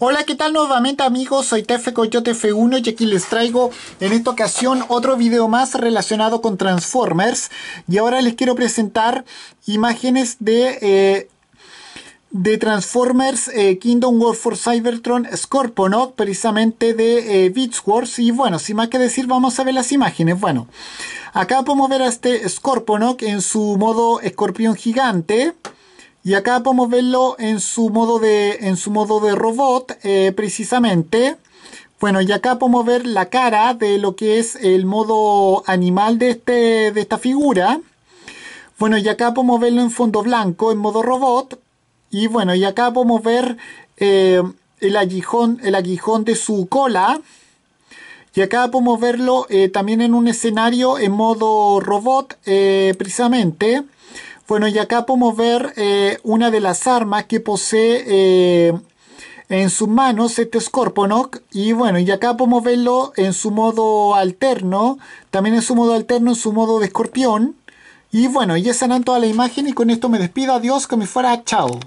Hola, ¿qué tal nuevamente amigos? Soy Tefe tf 1 y aquí les traigo en esta ocasión otro video más relacionado con Transformers. Y ahora les quiero presentar imágenes de... Eh, de Transformers eh, Kingdom War for Cybertron Scorponok, precisamente de eh, Beach Wars. Y bueno, sin más que decir, vamos a ver las imágenes. Bueno, acá podemos ver a este Scorponok en su modo escorpión gigante. Y acá podemos verlo en su modo de, en su modo de robot, eh, precisamente. Bueno, y acá podemos ver la cara de lo que es el modo animal de, este, de esta figura. Bueno, y acá podemos verlo en fondo blanco, en modo robot. Y bueno, y acá podemos ver eh, el, aguijón, el aguijón de su cola. Y acá podemos verlo eh, también en un escenario en modo robot, eh, precisamente. Bueno, y acá podemos ver eh, una de las armas que posee en sus manos este Scorponok. Y bueno, y acá podemos verlo en su modo alterno, también en su modo alterno, en su modo de escorpión. Y bueno, ya sanan toda la imagen y con esto me despido. Adiós, que me fuera. Chao.